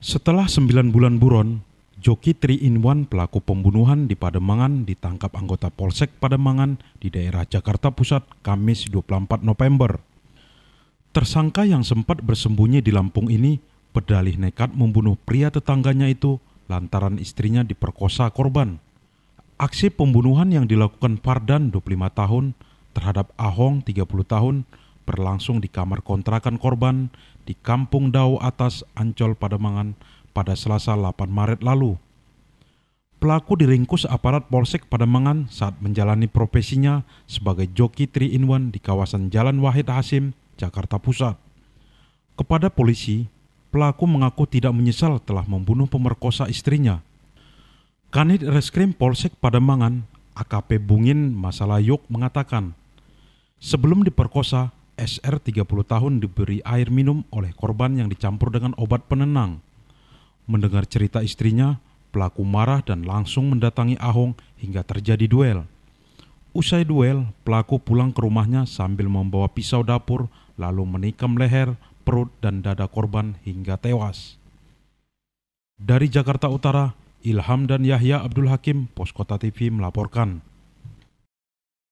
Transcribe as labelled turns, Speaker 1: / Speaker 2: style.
Speaker 1: Setelah sembilan bulan buron, joki Tri in pelaku pembunuhan di Pademangan ditangkap anggota Polsek Pademangan di daerah Jakarta Pusat Kamis 24 November. Tersangka yang sempat bersembunyi di Lampung ini berdalih nekat membunuh pria tetangganya itu lantaran istrinya diperkosa korban. Aksi pembunuhan yang dilakukan Pardan 25 tahun terhadap Ahong 30 tahun berlangsung di kamar kontrakan korban di Kampung Dau Atas, Ancol, Pademangan pada Selasa 8 Maret lalu. Pelaku diringkus aparat Polsek Pademangan saat menjalani profesinya sebagai joki 3-in-1 di kawasan Jalan Wahid Hasim, Jakarta Pusat. Kepada polisi, pelaku mengaku tidak menyesal telah membunuh pemerkosa istrinya. Kanit Reskrim Polsek Pademangan, AKP Bungin Masalayuk mengatakan, sebelum diperkosa, SR 30 tahun diberi air minum oleh korban yang dicampur dengan obat penenang. Mendengar cerita istrinya, pelaku marah dan langsung mendatangi Ahong hingga terjadi duel. Usai duel, pelaku pulang ke rumahnya sambil membawa pisau dapur lalu menikam leher, perut, dan dada korban hingga tewas. Dari Jakarta Utara, Ilham dan Yahya Abdul Hakim, Poskota TV melaporkan.